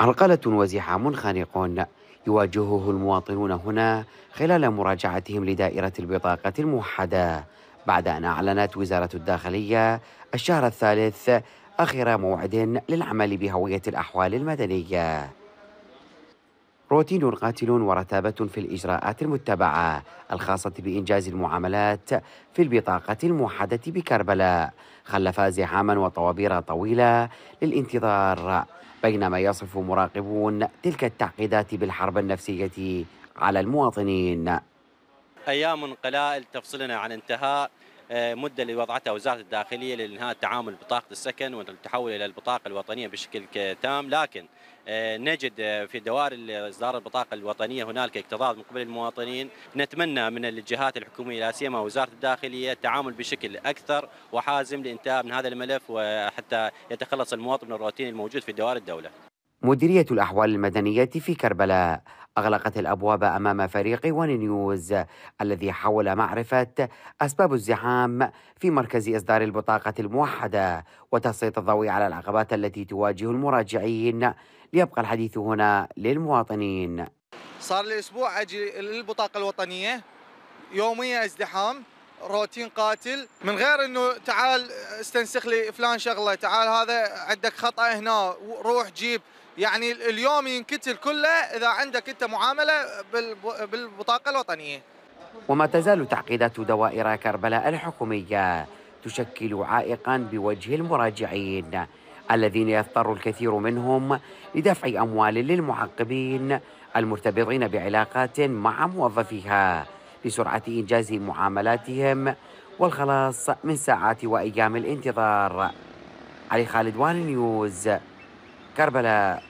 عرقلة وزحام خانق يواجهه المواطنون هنا خلال مراجعتهم لدائرة البطاقة الموحدة بعد أن أعلنت وزارة الداخلية الشهر الثالث آخر موعد للعمل بهوية الأحوال المدنية روتين قاتل ورتابة في الإجراءات المتبعة الخاصة بإنجاز المعاملات في البطاقة الموحدة بكربلاء خلف زحاما وطوابير طويلة للانتظار بينما يصف مراقبون تلك التعقيدات بالحرب النفسية على المواطنين أيام قلائل تفصلنا عن انتهاء آه، مده اللي وضعتها وزاره الداخليه لانهاء التعامل ببطاقه السكن والتحول الى البطاقه الوطنيه بشكل تام لكن آه، نجد آه، في دوائر اصدار البطاقه الوطنيه هنالك اكتظاظ من قبل المواطنين نتمنى من الجهات الحكوميه لا سيما وزاره الداخليه التعامل بشكل اكثر وحازم لانتهاء من هذا الملف وحتى يتخلص المواطن من الروتين الموجود في دوائر الدوله مديرية الأحوال المدنية في كربلاء أغلقت الأبواب أمام فريق وان نيوز الذي حاول معرفة أسباب الزحام في مركز إصدار البطاقة الموحدة وتسليط الضوء على العقبات التي تواجه المراجعين ليبقى الحديث هنا للمواطنين صار لي أسبوع أجي للبطاقة الوطنية يوميا ازدحام روتين قاتل من غير انه تعال استنسخ لي فلان شغله تعال هذا عندك خطا هنا روح جيب يعني اليوم ينكتل كله اذا عندك انت معامله بالبطاقه الوطنيه. وما تزال تعقيدات دوائر كربلاء الحكوميه تشكل عائقا بوجه المراجعين الذين يضطر الكثير منهم لدفع اموال للمعقبين المرتبطين بعلاقات مع موظفيها لسرعه انجاز معاملاتهم والخلاص من ساعات وايام الانتظار. علي خالد وان نيوز كربلاء